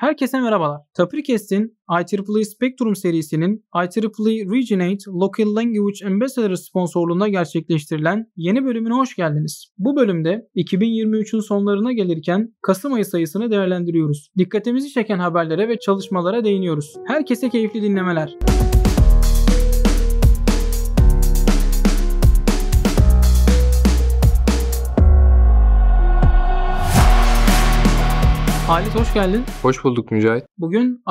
Herkese merhabalar. Tapircast'in IEEE e Spectrum serisinin IEEE Reginate Local Language Ambassador sponsorluğunda gerçekleştirilen yeni bölümüne hoş geldiniz. Bu bölümde 2023'ün sonlarına gelirken Kasım ayı sayısını değerlendiriyoruz. Dikkatimizi çeken haberlere ve çalışmalara değiniyoruz. Herkese keyifli dinlemeler. Müzik Halit hoş geldin. Hoş bulduk Mücahit. Bugün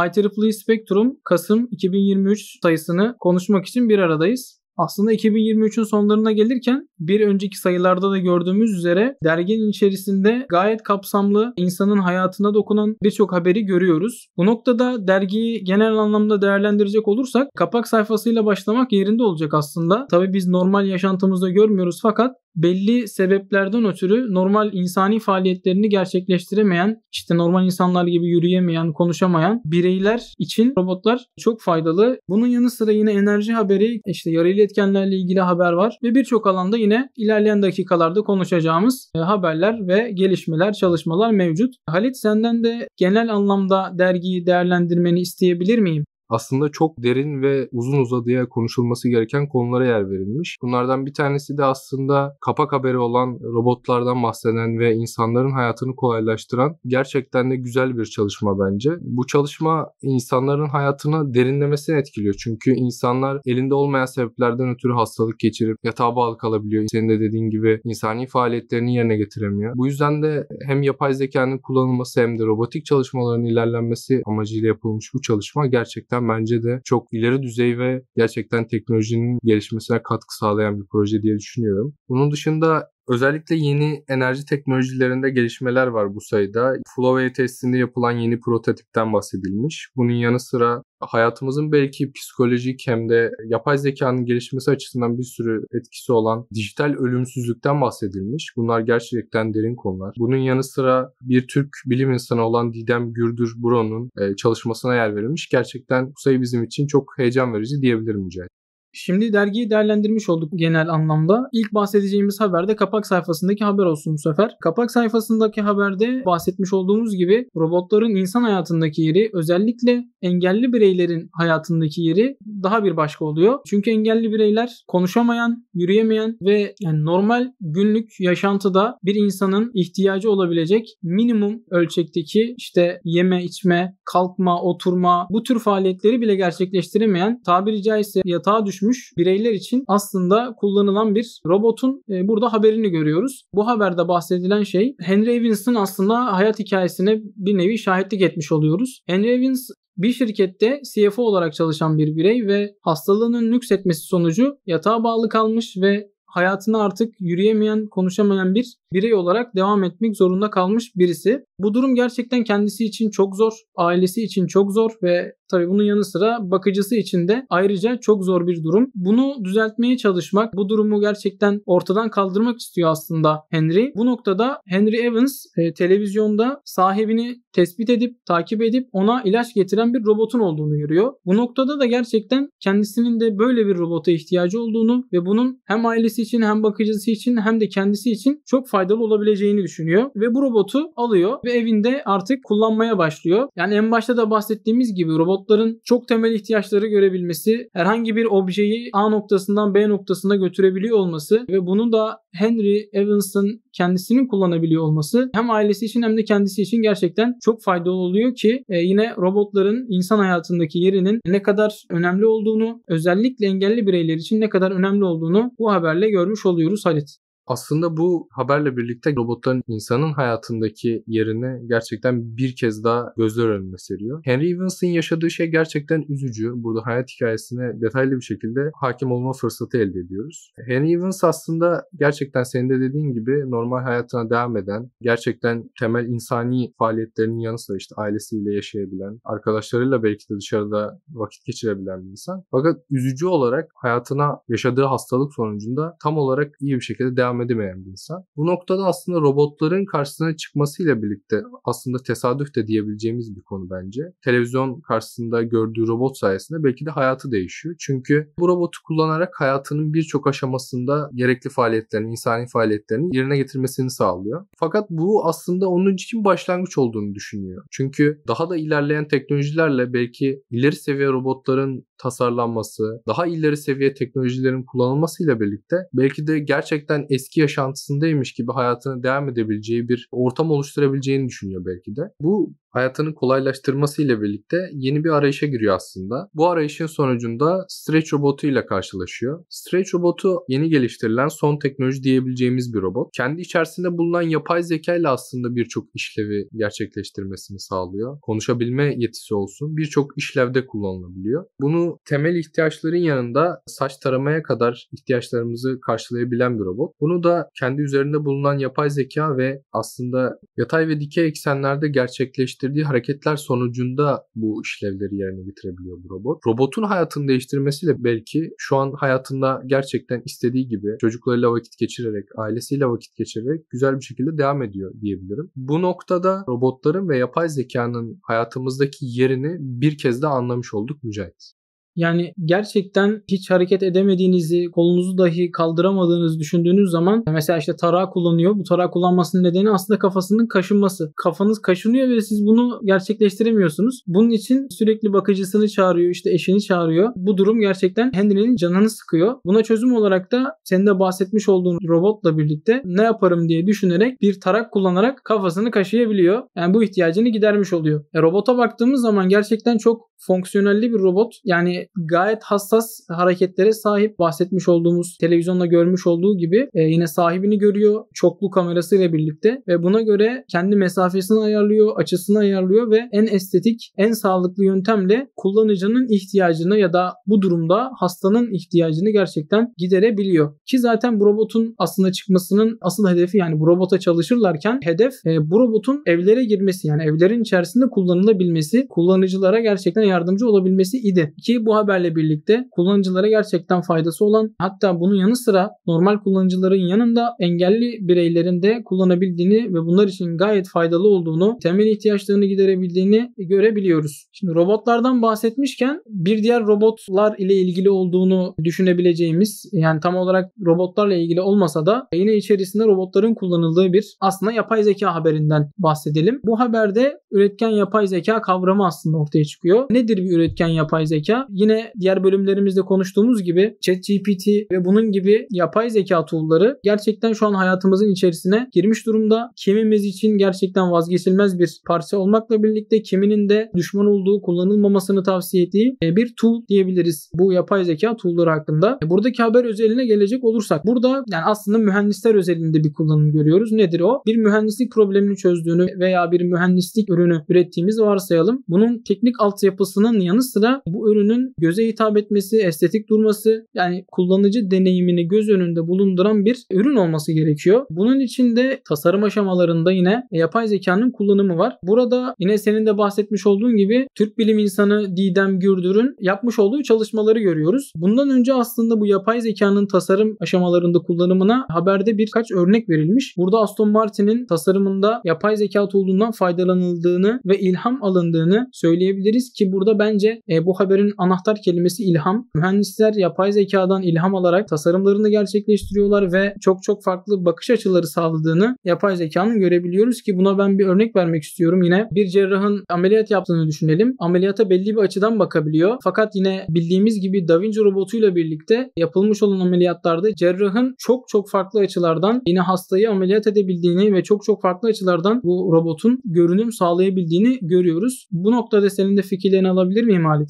IEEE Spectrum Kasım 2023 sayısını konuşmak için bir aradayız. Aslında 2023'ün sonlarına gelirken bir önceki sayılarda da gördüğümüz üzere derginin içerisinde gayet kapsamlı insanın hayatına dokunan birçok haberi görüyoruz. Bu noktada dergiyi genel anlamda değerlendirecek olursak kapak sayfasıyla başlamak yerinde olacak aslında. Tabii biz normal yaşantımızda görmüyoruz fakat belli sebeplerden ötürü normal insani faaliyetlerini gerçekleştiremeyen, işte normal insanlar gibi yürüyemeyen, konuşamayan bireyler için robotlar çok faydalı. Bunun yanı sıra yine enerji haberi, işte yaraylı etkenlerle ilgili haber var ve birçok alanda yine ilerleyen dakikalarda konuşacağımız e, haberler ve gelişmeler, çalışmalar mevcut. Halit senden de genel anlamda dergiyi değerlendirmeni isteyebilir miyim? aslında çok derin ve uzun uzadıya konuşulması gereken konulara yer verilmiş. Bunlardan bir tanesi de aslında kapak haberi olan robotlardan bahseden ve insanların hayatını kolaylaştıran gerçekten de güzel bir çalışma bence. Bu çalışma insanların hayatını derinlemesine etkiliyor. Çünkü insanlar elinde olmayan sebeplerden ötürü hastalık geçirip yatağa bağlı kalabiliyor. Senin de dediğin gibi insani faaliyetlerini yerine getiremiyor. Bu yüzden de hem yapay zekanın kullanılması hem de robotik çalışmaların ilerlenmesi amacıyla yapılmış bu çalışma gerçekten gerçekten bence de çok ileri düzey ve gerçekten teknolojinin gelişmesine katkı sağlayan bir proje diye düşünüyorum. Bunun dışında Özellikle yeni enerji teknolojilerinde gelişmeler var bu sayıda. Flowway testinde yapılan yeni prototipten bahsedilmiş. Bunun yanı sıra hayatımızın belki psikolojik hem de yapay zekanın gelişmesi açısından bir sürü etkisi olan dijital ölümsüzlükten bahsedilmiş. Bunlar gerçekten derin konular. Bunun yanı sıra bir Türk bilim insanı olan Didem Gürdür Buro'nun e, çalışmasına yer verilmiş. Gerçekten bu sayı bizim için çok heyecan verici diyebilirim Mücahit. Şimdi dergiyi değerlendirmiş olduk genel anlamda. İlk bahsedeceğimiz haber de kapak sayfasındaki haber olsun bu sefer. Kapak sayfasındaki haberde bahsetmiş olduğumuz gibi robotların insan hayatındaki yeri özellikle engelli bireylerin hayatındaki yeri daha bir başka oluyor. Çünkü engelli bireyler konuşamayan, yürüyemeyen ve yani normal günlük yaşantıda bir insanın ihtiyacı olabilecek minimum ölçekteki işte yeme, içme, kalkma, oturma bu tür faaliyetleri bile gerçekleştiremeyen tabiri caizse yatağa düş dönüşmüş bireyler için aslında kullanılan bir robotun e, burada haberini görüyoruz. Bu haberde bahsedilen şey Henry Evans'ın aslında hayat hikayesine bir nevi şahitlik etmiş oluyoruz. Henry Evans bir şirkette CFO olarak çalışan bir birey ve hastalığının nüksetmesi sonucu yatağa bağlı kalmış ve hayatını artık yürüyemeyen, konuşamayan bir birey olarak devam etmek zorunda kalmış birisi. Bu durum gerçekten kendisi için çok zor, ailesi için çok zor ve tabii bunun yanı sıra bakıcısı için de ayrıca çok zor bir durum. Bunu düzeltmeye çalışmak, bu durumu gerçekten ortadan kaldırmak istiyor aslında Henry. Bu noktada Henry Evans e, televizyonda sahibini tespit edip, takip edip ona ilaç getiren bir robotun olduğunu görüyor. Bu noktada da gerçekten kendisinin de böyle bir robota ihtiyacı olduğunu ve bunun hem ailesi için hem bakıcısı için hem de kendisi için çok faydalı faydalı olabileceğini düşünüyor ve bu robotu alıyor ve evinde artık kullanmaya başlıyor. Yani en başta da bahsettiğimiz gibi robotların çok temel ihtiyaçları görebilmesi, herhangi bir objeyi A noktasından B noktasına götürebiliyor olması ve bunu da Henry Evans'ın kendisinin kullanabiliyor olması hem ailesi için hem de kendisi için gerçekten çok faydalı oluyor ki e, yine robotların insan hayatındaki yerinin ne kadar önemli olduğunu özellikle engelli bireyler için ne kadar önemli olduğunu bu haberle görmüş oluyoruz Halit. Aslında bu haberle birlikte robotların insanın hayatındaki yerini gerçekten bir kez daha gözler önüne seriyor. Henry Evans'ın yaşadığı şey gerçekten üzücü. Burada hayat hikayesine detaylı bir şekilde hakim olma fırsatı elde ediyoruz. Henry Evans aslında gerçekten senin de dediğin gibi normal hayatına devam eden, gerçekten temel insani faaliyetlerinin yanı sıra işte ailesiyle yaşayabilen, arkadaşlarıyla belki de dışarıda vakit geçirebilen bir insan. Fakat üzücü olarak hayatına yaşadığı hastalık sonucunda tam olarak iyi bir şekilde devam devam edemeyen bir insan. Bu noktada aslında robotların karşısına çıkmasıyla birlikte aslında tesadüf de diyebileceğimiz bir konu bence. Televizyon karşısında gördüğü robot sayesinde belki de hayatı değişiyor. Çünkü bu robotu kullanarak hayatının birçok aşamasında gerekli faaliyetlerini, insani faaliyetlerini yerine getirmesini sağlıyor. Fakat bu aslında onun için başlangıç olduğunu düşünüyor. Çünkü daha da ilerleyen teknolojilerle belki ileri seviye robotların tasarlanması, daha ileri seviye teknolojilerin kullanılmasıyla birlikte belki de gerçekten eski eski yaşantısındaymış gibi hayatına devam edebileceği bir ortam oluşturabileceğini düşünüyor belki de. Bu hayatını kolaylaştırması ile birlikte yeni bir arayışa giriyor aslında. Bu arayışın sonucunda Stretch robotu ile karşılaşıyor. Stretch robotu yeni geliştirilen son teknoloji diyebileceğimiz bir robot. Kendi içerisinde bulunan yapay zeka ile aslında birçok işlevi gerçekleştirmesini sağlıyor. Konuşabilme yetisi olsun birçok işlevde kullanılabiliyor. Bunu temel ihtiyaçların yanında saç taramaya kadar ihtiyaçlarımızı karşılayabilen bir robot. Bunu da kendi üzerinde bulunan yapay zeka ve aslında yatay ve dikey eksenlerde gerçekleştirilmiş geliştirdiği hareketler sonucunda bu işlevleri yerine getirebiliyor bu robot. Robotun hayatını değiştirmesiyle belki şu an hayatında gerçekten istediği gibi çocuklarıyla vakit geçirerek, ailesiyle vakit geçirerek güzel bir şekilde devam ediyor diyebilirim. Bu noktada robotların ve yapay zekanın hayatımızdaki yerini bir kez daha anlamış olduk Mücahit. Yani gerçekten hiç hareket edemediğinizi, kolunuzu dahi kaldıramadığınızı düşündüğünüz zaman mesela işte tarağı kullanıyor. Bu tarağı kullanmasının nedeni aslında kafasının kaşınması. Kafanız kaşınıyor ve siz bunu gerçekleştiremiyorsunuz. Bunun için sürekli bakıcısını çağırıyor, işte eşini çağırıyor. Bu durum gerçekten Henry'nin canını sıkıyor. Buna çözüm olarak da senin de bahsetmiş olduğun robotla birlikte ne yaparım diye düşünerek bir tarak kullanarak kafasını kaşıyabiliyor. Yani bu ihtiyacını gidermiş oluyor. E, robota baktığımız zaman gerçekten çok fonksiyonelli bir robot. Yani gayet hassas hareketlere sahip. Bahsetmiş olduğumuz televizyonda görmüş olduğu gibi e, yine sahibini görüyor çoklu kamerası ile birlikte ve buna göre kendi mesafesini ayarlıyor, açısını ayarlıyor ve en estetik, en sağlıklı yöntemle kullanıcının ihtiyacını ya da bu durumda hastanın ihtiyacını gerçekten giderebiliyor. Ki zaten bu robotun aslında çıkmasının asıl hedefi yani bu robota çalışırlarken hedef e, bu robotun evlere girmesi yani evlerin içerisinde kullanılabilmesi, kullanıcılara gerçekten yardımcı olabilmesi idi. Ki bu haberle birlikte kullanıcılara gerçekten faydası olan hatta bunun yanı sıra normal kullanıcıların yanında engelli bireylerin de kullanabildiğini ve bunlar için gayet faydalı olduğunu, temel ihtiyaçlarını giderebildiğini görebiliyoruz. Şimdi robotlardan bahsetmişken bir diğer robotlar ile ilgili olduğunu düşünebileceğimiz yani tam olarak robotlarla ilgili olmasa da yine içerisinde robotların kullanıldığı bir aslında yapay zeka haberinden bahsedelim. Bu haberde üretken yapay zeka kavramı aslında ortaya çıkıyor. Nedir bir üretken yapay zeka? Yine diğer bölümlerimizde konuştuğumuz gibi ChatGPT ve bunun gibi yapay zeka tool'ları gerçekten şu an hayatımızın içerisine girmiş durumda. Kimimiz için gerçekten vazgeçilmez bir parça olmakla birlikte kiminin de düşman olduğu, kullanılmamasını tavsiye ettiği e, bir tool diyebiliriz bu yapay zeka tool'ları hakkında. E, buradaki haber özeline gelecek olursak burada yani aslında mühendisler özelinde bir kullanım görüyoruz. Nedir o? Bir mühendislik problemini çözdüğünü veya bir mühendislik ürünü ürettiğimiz varsayalım. Bunun teknik altyapısının yanı sıra bu ürünün göze hitap etmesi, estetik durması yani kullanıcı deneyimini göz önünde bulunduran bir ürün olması gerekiyor. Bunun için de tasarım aşamalarında yine yapay zekanın kullanımı var. Burada yine senin de bahsetmiş olduğun gibi Türk bilim insanı Didem Gürdür'ün yapmış olduğu çalışmaları görüyoruz. Bundan önce aslında bu yapay zekanın tasarım aşamalarında kullanımına haberde birkaç örnek verilmiş. Burada Aston Martin'in tasarımında yapay zeka tool'undan faydalanıldığını ve ilham alındığını söyleyebiliriz ki burada bence e, bu haberin ana anahtar kelimesi ilham. Mühendisler yapay zekadan ilham alarak tasarımlarını gerçekleştiriyorlar ve çok çok farklı bakış açıları sağladığını yapay zekanın görebiliyoruz ki buna ben bir örnek vermek istiyorum. Yine bir cerrahın ameliyat yaptığını düşünelim. Ameliyata belli bir açıdan bakabiliyor. Fakat yine bildiğimiz gibi Da Vinci robotuyla birlikte yapılmış olan ameliyatlarda cerrahın çok çok farklı açılardan yine hastayı ameliyat edebildiğini ve çok çok farklı açılardan bu robotun görünüm sağlayabildiğini görüyoruz. Bu noktada senin de fikirlerini alabilir miyim Halit?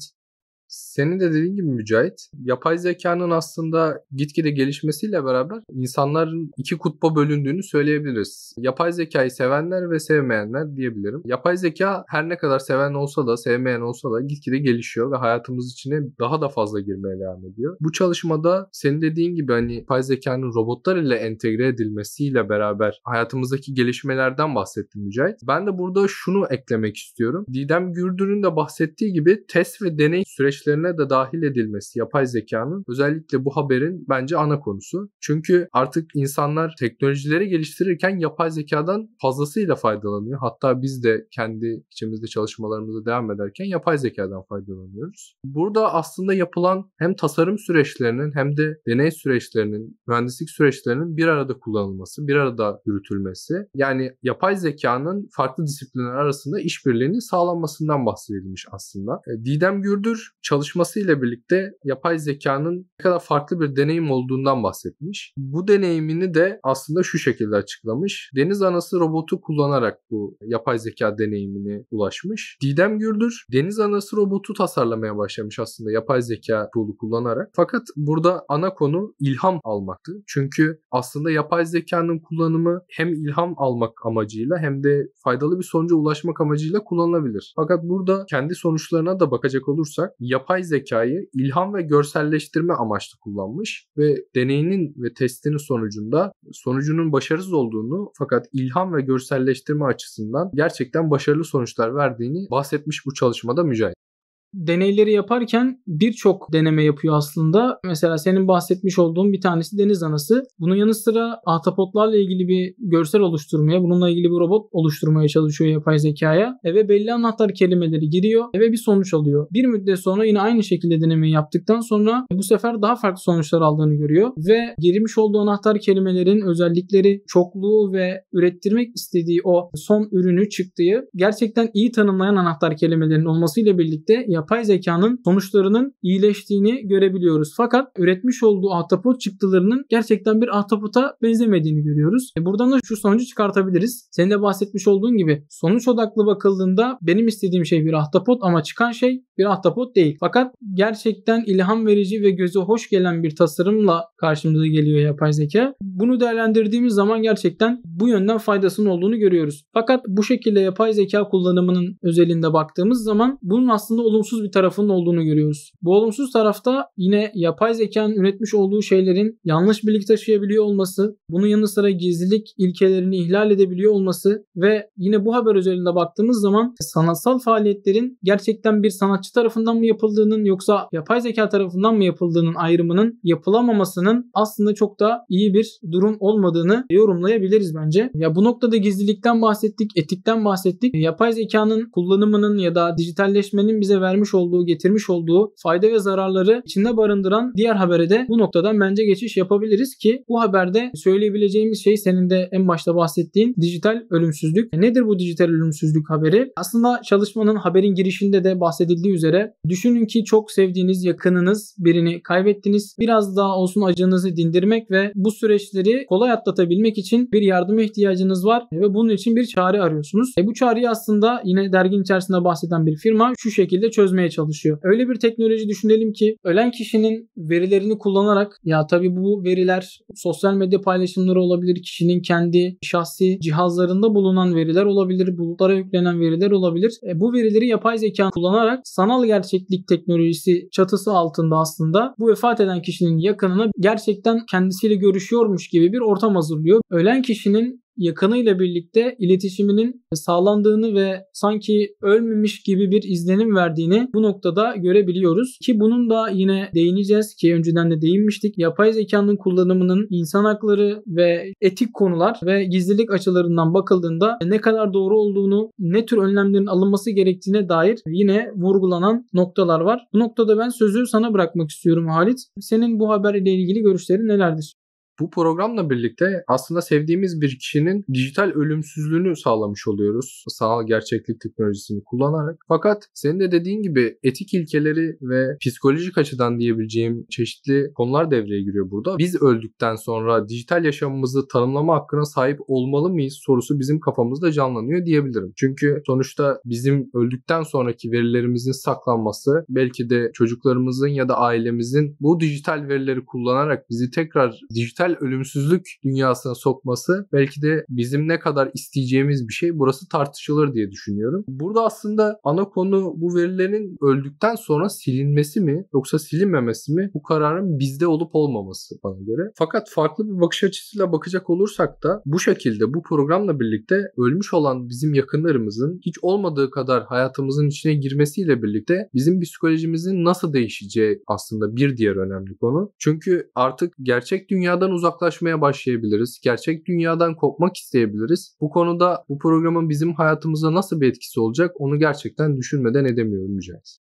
Senin de dediğin gibi Mücahit, yapay zekanın aslında gitgide gelişmesiyle beraber insanların iki kutba bölündüğünü söyleyebiliriz. Yapay zekayı sevenler ve sevmeyenler diyebilirim. Yapay zeka her ne kadar seven olsa da sevmeyen olsa da gitgide gelişiyor ve hayatımız içine daha da fazla girmeye devam ediyor. Bu çalışmada senin dediğin gibi hani yapay zekanın robotlar ile entegre edilmesiyle beraber hayatımızdaki gelişmelerden bahsettim Mücahit. Ben de burada şunu eklemek istiyorum. Didem Gürdür'ün de bahsettiği gibi test ve deney süreç işlerine de dahil edilmesi yapay zekanın özellikle bu haberin bence ana konusu. Çünkü artık insanlar teknolojileri geliştirirken yapay zekadan fazlasıyla faydalanıyor. Hatta biz de kendi içimizde çalışmalarımıza devam ederken yapay zekadan faydalanıyoruz. Burada aslında yapılan hem tasarım süreçlerinin hem de deney süreçlerinin, mühendislik süreçlerinin bir arada kullanılması, bir arada yürütülmesi. Yani yapay zekanın farklı disiplinler arasında işbirliğinin sağlanmasından bahsedilmiş aslında. E, Didem Gürdür çalışmasıyla birlikte yapay zekanın ne kadar farklı bir deneyim olduğundan bahsetmiş. Bu deneyimini de aslında şu şekilde açıklamış. Deniz anası robotu kullanarak bu yapay zeka deneyimini ulaşmış. Didem Gürdür deniz anası robotu tasarlamaya başlamış aslında yapay zeka tool'u kullanarak. Fakat burada ana konu ilham almaktı. Çünkü aslında yapay zekanın kullanımı hem ilham almak amacıyla hem de faydalı bir sonuca ulaşmak amacıyla kullanılabilir. Fakat burada kendi sonuçlarına da bakacak olursak yapay yapay zekayı ilham ve görselleştirme amaçlı kullanmış ve deneyinin ve testinin sonucunda sonucunun başarısız olduğunu fakat ilham ve görselleştirme açısından gerçekten başarılı sonuçlar verdiğini bahsetmiş bu çalışmada Mücahit deneyleri yaparken birçok deneme yapıyor aslında. Mesela senin bahsetmiş olduğun bir tanesi deniz anası. Bunun yanı sıra ahtapotlarla ilgili bir görsel oluşturmaya, bununla ilgili bir robot oluşturmaya çalışıyor yapay zekaya. E ve belli anahtar kelimeleri giriyor ve bir sonuç alıyor. Bir müddet sonra yine aynı şekilde denemeyi yaptıktan sonra bu sefer daha farklı sonuçlar aldığını görüyor. Ve girmiş olduğu anahtar kelimelerin özellikleri, çokluğu ve ürettirmek istediği o son ürünü çıktığı gerçekten iyi tanımlayan anahtar kelimelerin olmasıyla birlikte ya yapay zekanın sonuçlarının iyileştiğini görebiliyoruz. Fakat üretmiş olduğu ahtapot çıktılarının gerçekten bir ahtapota benzemediğini görüyoruz. E buradan da şu sonucu çıkartabiliriz. Senin de bahsetmiş olduğun gibi sonuç odaklı bakıldığında benim istediğim şey bir ahtapot ama çıkan şey bir ahtapot değil. Fakat gerçekten ilham verici ve göze hoş gelen bir tasarımla karşımıza geliyor yapay zeka. Bunu değerlendirdiğimiz zaman gerçekten bu yönden faydasının olduğunu görüyoruz. Fakat bu şekilde yapay zeka kullanımının özelinde baktığımız zaman bunun aslında olumsuz olumsuz bir tarafının olduğunu görüyoruz. Bu olumsuz tarafta yine yapay zekanın üretmiş olduğu şeylerin yanlış bilgi taşıyabiliyor olması, bunun yanı sıra gizlilik ilkelerini ihlal edebiliyor olması ve yine bu haber üzerinde baktığımız zaman sanatsal faaliyetlerin gerçekten bir sanatçı tarafından mı yapıldığının yoksa yapay zeka tarafından mı yapıldığının ayrımının yapılamamasının aslında çok da iyi bir durum olmadığını yorumlayabiliriz bence. Ya bu noktada gizlilikten bahsettik, etikten bahsettik. Yapay zekanın kullanımının ya da dijitalleşmenin bize vermiş vermiş olduğu, getirmiş olduğu fayda ve zararları içinde barındıran diğer habere de bu noktadan bence geçiş yapabiliriz ki bu haberde söyleyebileceğimiz şey senin de en başta bahsettiğin dijital ölümsüzlük. Nedir bu dijital ölümsüzlük haberi? Aslında çalışmanın haberin girişinde de bahsedildiği üzere düşünün ki çok sevdiğiniz yakınınız birini kaybettiniz. Biraz daha olsun acınızı dindirmek ve bu süreçleri kolay atlatabilmek için bir yardıma ihtiyacınız var ve bunun için bir çare arıyorsunuz. E bu çareyi aslında yine dergin içerisinde bahseden bir firma şu şekilde çöz çözmeye çalışıyor. Öyle bir teknoloji düşünelim ki ölen kişinin verilerini kullanarak ya tabii bu veriler sosyal medya paylaşımları olabilir, kişinin kendi şahsi cihazlarında bulunan veriler olabilir, bulutlara yüklenen veriler olabilir. E, bu verileri yapay zeka kullanarak sanal gerçeklik teknolojisi çatısı altında aslında bu vefat eden kişinin yakınına gerçekten kendisiyle görüşüyormuş gibi bir ortam hazırlıyor. Ölen kişinin yakınıyla birlikte iletişiminin sağlandığını ve sanki ölmemiş gibi bir izlenim verdiğini bu noktada görebiliyoruz. Ki bunun da yine değineceğiz ki önceden de değinmiştik. Yapay zekanın kullanımının insan hakları ve etik konular ve gizlilik açılarından bakıldığında ne kadar doğru olduğunu, ne tür önlemlerin alınması gerektiğine dair yine vurgulanan noktalar var. Bu noktada ben sözü sana bırakmak istiyorum Halit. Senin bu haberle ilgili görüşlerin nelerdir? Bu programla birlikte aslında sevdiğimiz bir kişinin dijital ölümsüzlüğünü sağlamış oluyoruz. Sanal gerçeklik teknolojisini kullanarak. Fakat senin de dediğin gibi etik ilkeleri ve psikolojik açıdan diyebileceğim çeşitli konular devreye giriyor burada. Biz öldükten sonra dijital yaşamımızı tanımlama hakkına sahip olmalı mıyız sorusu bizim kafamızda canlanıyor diyebilirim. Çünkü sonuçta bizim öldükten sonraki verilerimizin saklanması belki de çocuklarımızın ya da ailemizin bu dijital verileri kullanarak bizi tekrar dijital dijital ölümsüzlük dünyasına sokması belki de bizim ne kadar isteyeceğimiz bir şey. Burası tartışılır diye düşünüyorum. Burada aslında ana konu bu verilerin öldükten sonra silinmesi mi yoksa silinmemesi mi? Bu kararın bizde olup olmaması bana göre. Fakat farklı bir bakış açısıyla bakacak olursak da bu şekilde bu programla birlikte ölmüş olan bizim yakınlarımızın hiç olmadığı kadar hayatımızın içine girmesiyle birlikte bizim psikolojimizin nasıl değişeceği aslında bir diğer önemli konu. Çünkü artık gerçek dünyadan uzaklaşmaya başlayabiliriz. Gerçek dünyadan kopmak isteyebiliriz. Bu konuda bu programın bizim hayatımıza nasıl bir etkisi olacak onu gerçekten düşünmeden edemiyorum Mücahit.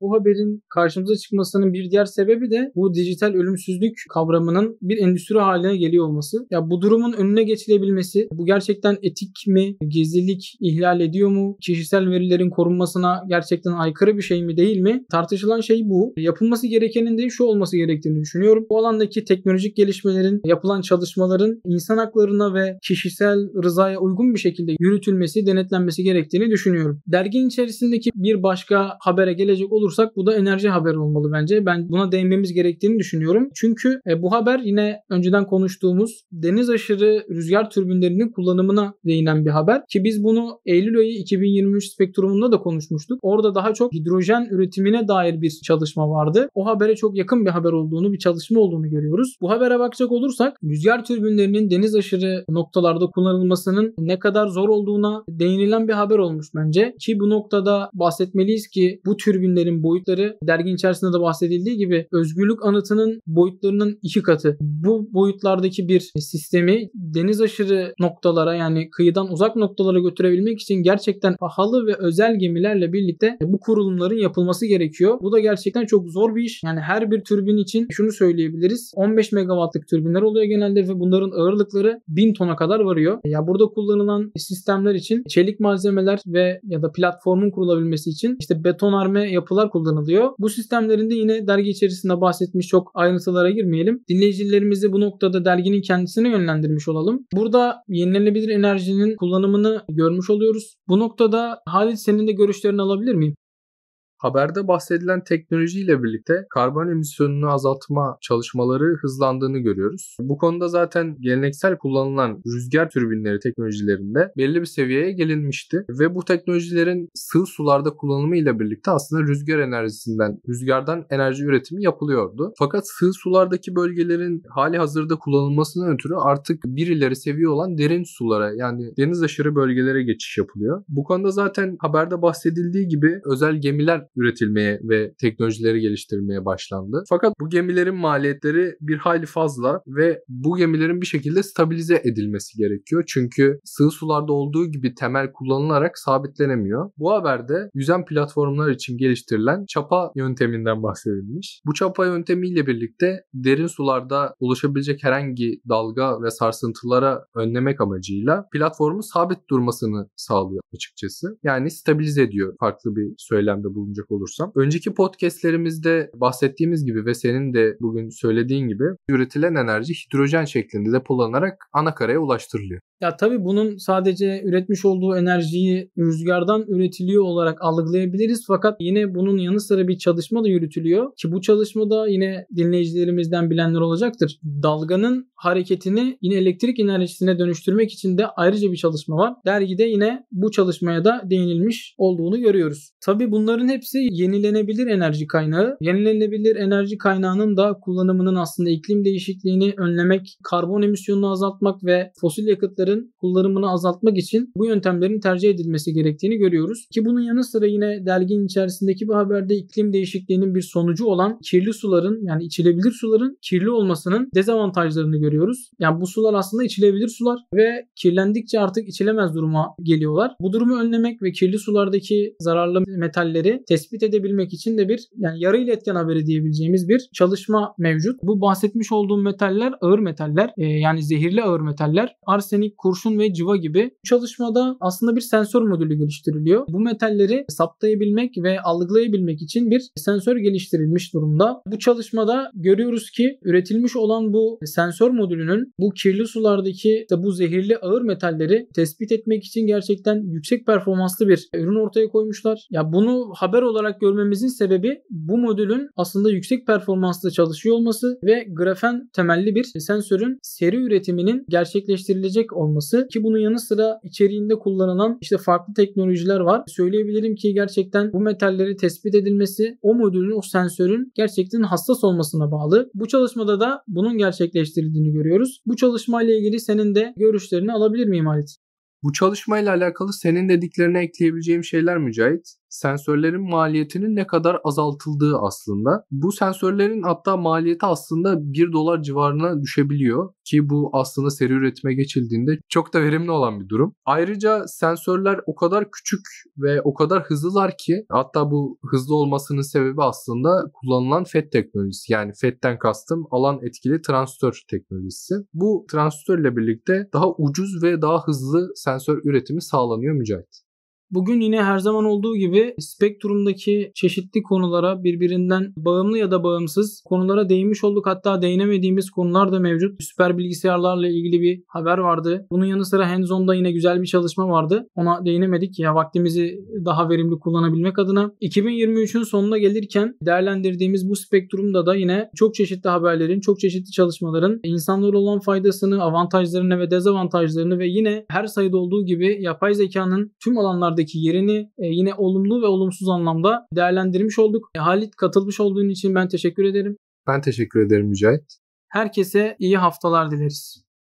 Bu haberin karşımıza çıkmasının bir diğer sebebi de bu dijital ölümsüzlük kavramının bir endüstri haline geliyor olması. Ya bu durumun önüne geçilebilmesi bu gerçekten etik mi? Gizlilik ihlal ediyor mu? Kişisel verilerin korunmasına gerçekten aykırı bir şey mi değil mi? Tartışılan şey bu. Yapılması gerekenin de şu olması gerektiğini düşünüyorum. Bu alandaki teknolojik gelişmelerin, yapılan çalışmaların insan haklarına ve kişisel rızaya uygun bir şekilde yürütülmesi, denetlenmesi gerektiğini düşünüyorum. Dergin içerisindeki bir başka habere gelecek olur olursak bu da enerji haberi olmalı bence. Ben buna değinmemiz gerektiğini düşünüyorum. Çünkü e, bu haber yine önceden konuştuğumuz deniz aşırı rüzgar türbinlerinin kullanımına değinen bir haber. Ki biz bunu Eylül ayı 2023 spektrumunda da konuşmuştuk. Orada daha çok hidrojen üretimine dair bir çalışma vardı. O habere çok yakın bir haber olduğunu, bir çalışma olduğunu görüyoruz. Bu habere bakacak olursak rüzgar türbinlerinin deniz aşırı noktalarda kullanılmasının ne kadar zor olduğuna değinilen bir haber olmuş bence. Ki bu noktada bahsetmeliyiz ki bu türbinlerin serginin boyutları dergin içerisinde de bahsedildiği gibi özgürlük anıtının boyutlarının iki katı. Bu boyutlardaki bir sistemi deniz aşırı noktalara yani kıyıdan uzak noktalara götürebilmek için gerçekten pahalı ve özel gemilerle birlikte bu kurulumların yapılması gerekiyor. Bu da gerçekten çok zor bir iş. Yani her bir türbin için şunu söyleyebiliriz. 15 megawattlık türbinler oluyor genelde ve bunların ağırlıkları 1000 tona kadar varıyor. Ya burada kullanılan sistemler için çelik malzemeler ve ya da platformun kurulabilmesi için işte betonarme yapılar kullanılıyor. Bu sistemlerinde yine dergi içerisinde bahsetmiş çok ayrıntılara girmeyelim. Dinleyicilerimizi bu noktada derginin kendisine yönlendirmiş olalım. Burada yenilenebilir enerjinin kullanımını görmüş oluyoruz. Bu noktada Halit senin de görüşlerini alabilir miyim? Haberde bahsedilen teknolojiyle birlikte karbon emisyonunu azaltma çalışmaları hızlandığını görüyoruz. Bu konuda zaten geleneksel kullanılan rüzgar türbinleri teknolojilerinde belli bir seviyeye gelinmişti ve bu teknolojilerin sığ sularda kullanımı ile birlikte aslında rüzgar enerjisinden, rüzgardan enerji üretimi yapılıyordu. Fakat sığ sulardaki bölgelerin hali hazırda kullanılmasından ötürü artık bir ileri seviye olan derin sulara yani deniz aşırı bölgelere geçiş yapılıyor. Bu konuda zaten haberde bahsedildiği gibi özel gemiler üretilmeye ve teknolojileri geliştirilmeye başlandı. Fakat bu gemilerin maliyetleri bir hayli fazla ve bu gemilerin bir şekilde stabilize edilmesi gerekiyor. Çünkü sığ sularda olduğu gibi temel kullanılarak sabitlenemiyor. Bu haberde yüzen platformlar için geliştirilen çapa yönteminden bahsedilmiş. Bu çapa yöntemiyle birlikte derin sularda oluşabilecek herhangi dalga ve sarsıntılara önlemek amacıyla platformun sabit durmasını sağlıyor açıkçası. Yani stabilize ediyor farklı bir söylemde bulunacak olacak olursam. Önceki podcastlerimizde bahsettiğimiz gibi ve senin de bugün söylediğin gibi üretilen enerji hidrojen şeklinde depolanarak ana karaya ulaştırılıyor. Ya tabii bunun sadece üretmiş olduğu enerjiyi rüzgardan üretiliyor olarak algılayabiliriz fakat yine bunun yanı sıra bir çalışma da yürütülüyor ki bu çalışmada yine dinleyicilerimizden bilenler olacaktır. Dalganın hareketini yine elektrik enerjisine dönüştürmek için de ayrıca bir çalışma var. Dergide yine bu çalışmaya da değinilmiş olduğunu görüyoruz. Tabii bunların hepsi hepsi yenilenebilir enerji kaynağı. Yenilenebilir enerji kaynağının da kullanımının aslında iklim değişikliğini önlemek, karbon emisyonunu azaltmak ve fosil yakıtların kullanımını azaltmak için bu yöntemlerin tercih edilmesi gerektiğini görüyoruz. Ki bunun yanı sıra yine derginin içerisindeki bir haberde iklim değişikliğinin bir sonucu olan kirli suların yani içilebilir suların kirli olmasının dezavantajlarını görüyoruz. Yani bu sular aslında içilebilir sular ve kirlendikçe artık içilemez duruma geliyorlar. Bu durumu önlemek ve kirli sulardaki zararlı metalleri tespit tespit edebilmek için de bir yani yarı iletken haberi diyebileceğimiz bir çalışma mevcut. Bu bahsetmiş olduğum metaller ağır metaller e, yani zehirli ağır metaller arsenik, kurşun ve civa gibi. Bu çalışmada aslında bir sensör modülü geliştiriliyor. Bu metalleri saptayabilmek ve algılayabilmek için bir sensör geliştirilmiş durumda. Bu çalışmada görüyoruz ki üretilmiş olan bu sensör modülünün bu kirli sulardaki işte bu zehirli ağır metalleri tespit etmek için gerçekten yüksek performanslı bir ürün ortaya koymuşlar. Ya bunu haber olarak görmemizin sebebi bu modülün aslında yüksek performansla çalışıyor olması ve grafen temelli bir sensörün seri üretiminin gerçekleştirilecek olması ki bunun yanı sıra içeriğinde kullanılan işte farklı teknolojiler var. Söyleyebilirim ki gerçekten bu metalleri tespit edilmesi o modülün o sensörün gerçekten hassas olmasına bağlı. Bu çalışmada da bunun gerçekleştirildiğini görüyoruz. Bu çalışmayla ilgili senin de görüşlerini alabilir miyim Halit? Bu çalışmayla alakalı senin dediklerine ekleyebileceğim şeyler Mücahit sensörlerin maliyetinin ne kadar azaltıldığı aslında. Bu sensörlerin hatta maliyeti aslında 1 dolar civarına düşebiliyor ki bu aslında seri üretime geçildiğinde çok da verimli olan bir durum. Ayrıca sensörler o kadar küçük ve o kadar hızlılar ki hatta bu hızlı olmasının sebebi aslında kullanılan FET teknolojisi. Yani FET'ten kastım alan etkili transistör teknolojisi. Bu transistörle birlikte daha ucuz ve daha hızlı sensör üretimi sağlanıyor Mücahit. Bugün yine her zaman olduğu gibi spektrumdaki çeşitli konulara birbirinden bağımlı ya da bağımsız konulara değinmiş olduk. Hatta değinemediğimiz konular da mevcut. Süper bilgisayarlarla ilgili bir haber vardı. Bunun yanı sıra Hands-on'da yine güzel bir çalışma vardı. Ona değinemedik ya vaktimizi daha verimli kullanabilmek adına. 2023'ün sonuna gelirken değerlendirdiğimiz bu spektrumda da yine çok çeşitli haberlerin, çok çeşitli çalışmaların insanlara olan faydasını, avantajlarını ve dezavantajlarını ve yine her sayıda olduğu gibi yapay zekanın tüm alanlarda dünyadaki yerini e, yine olumlu ve olumsuz anlamda değerlendirmiş olduk. E, Halit katılmış olduğun için ben teşekkür ederim. Ben teşekkür ederim Mücahit. Herkese iyi haftalar dileriz.